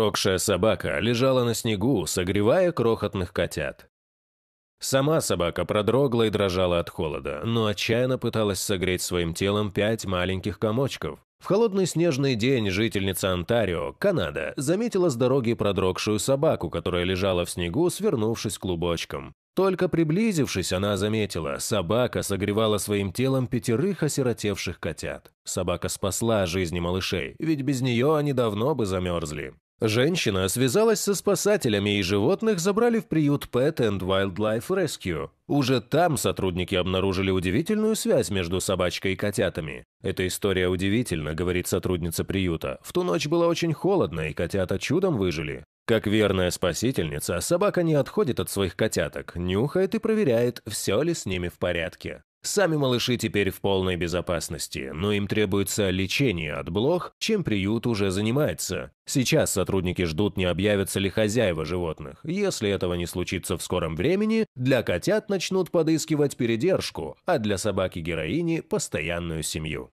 Продрогшая собака лежала на снегу, согревая крохотных котят. Сама собака продрогла и дрожала от холода, но отчаянно пыталась согреть своим телом пять маленьких комочков. В холодный снежный день жительница Онтарио, Канада, заметила с дороги продрогшую собаку, которая лежала в снегу, свернувшись клубочком. Только приблизившись, она заметила, собака согревала своим телом пятерых осиротевших котят. Собака спасла жизни малышей, ведь без нее они давно бы замерзли. Женщина связалась со спасателями, и животных забрали в приют Pet and Wildlife Rescue. Уже там сотрудники обнаружили удивительную связь между собачкой и котятами. «Эта история удивительна», — говорит сотрудница приюта. «В ту ночь было очень холодно, и котята чудом выжили. Как верная спасительница, собака не отходит от своих котяток, нюхает и проверяет, все ли с ними в порядке. Сами малыши теперь в полной безопасности, но им требуется лечение от блох, чем приют уже занимается. Сейчас сотрудники ждут, не объявятся ли хозяева животных. Если этого не случится в скором времени, для котят начнут подыскивать передержку, а для собаки-героини – постоянную семью.